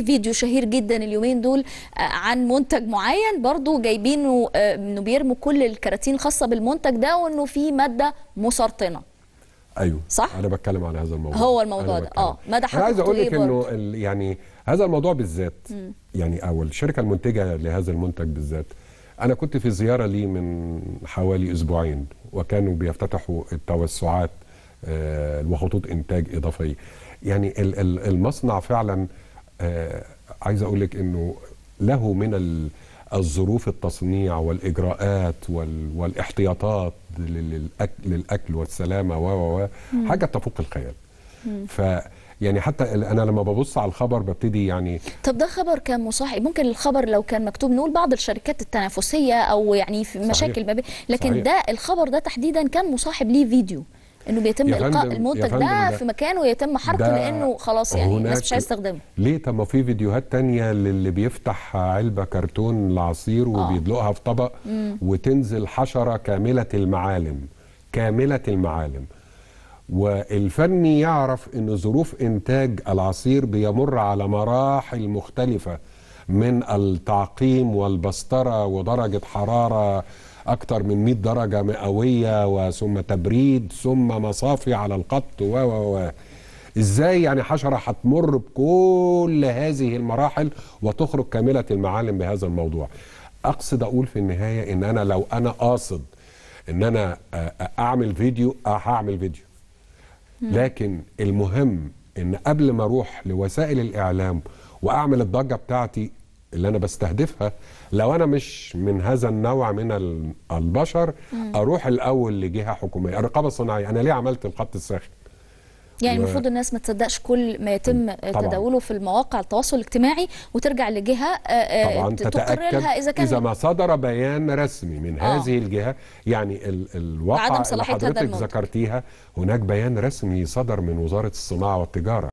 في فيديو شهير جدا اليومين دول آه، عن منتج معين برضو جايبينه آه، انه بيرموا كل الكراتين الخاصه بالمنتج ده وانه في ماده مسرطنه ايوه صح انا بتكلم على هذا الموضوع هو الموضوع ده اه ماده انا عايز اقول إيه لك انه يعني هذا الموضوع بالذات يعني او الشركه المنتجه لهذا المنتج بالذات انا كنت في زياره لي من حوالي اسبوعين وكانوا بيفتتحوا التوسعات آه، وخطوط انتاج اضافيه يعني المصنع فعلا آه، عايز اقول لك انه له من الظروف التصنيع والاجراءات والاحتياطات للاكل والسلامه و و حاجه تفوق الخيال ف يعني حتى انا لما ببص على الخبر ببتدي يعني طب ده خبر كان مصاحب ممكن الخبر لو كان مكتوب نقول بعض الشركات التنافسيه او يعني في مشاكل ما بين لكن صحيح. ده الخبر ده تحديدا كان مصاحب ليه فيديو انه بيتم القاء المنتج ده في مكانه يتم حرقه لانه خلاص يعني الناس مش هتستخدمه ليه طب ما في فيديوهات تانية للي بيفتح علبه كرتون لعصير آه. وبيدلقها في طبق مم. وتنزل حشره كامله المعالم كامله المعالم والفني يعرف ان ظروف انتاج العصير بيمر على مراحل مختلفه من التعقيم والبستره ودرجه حراره اكثر من 100 درجه مئويه وثم تبريد ثم مصافي على القط و و و ازاي يعني حشره هتمر بكل هذه المراحل وتخرج كامله المعالم بهذا الموضوع اقصد اقول في النهايه ان انا لو انا قاصد ان انا آه، آه، اعمل فيديو آه، هعمل فيديو لكن المهم ان قبل ما اروح لوسائل الاعلام واعمل الضجه بتاعتي اللي انا بستهدفها لو انا مش من هذا النوع من البشر مم. اروح الاول لجهه حكوميه الرقابه الصناعيه انا ليه عملت الخط الساخن يعني المفروض الناس ما تصدقش كل ما يتم طبعًا. تداوله في المواقع التواصل الاجتماعي وترجع لجهه آه، آه، طبعا تقرر لها اذا كان اذا ما صدر بيان رسمي من آه. هذه الجهه يعني ال الواقع اللي حضرتك ذكرتيها هناك بيان رسمي صدر من وزاره الصناعه والتجاره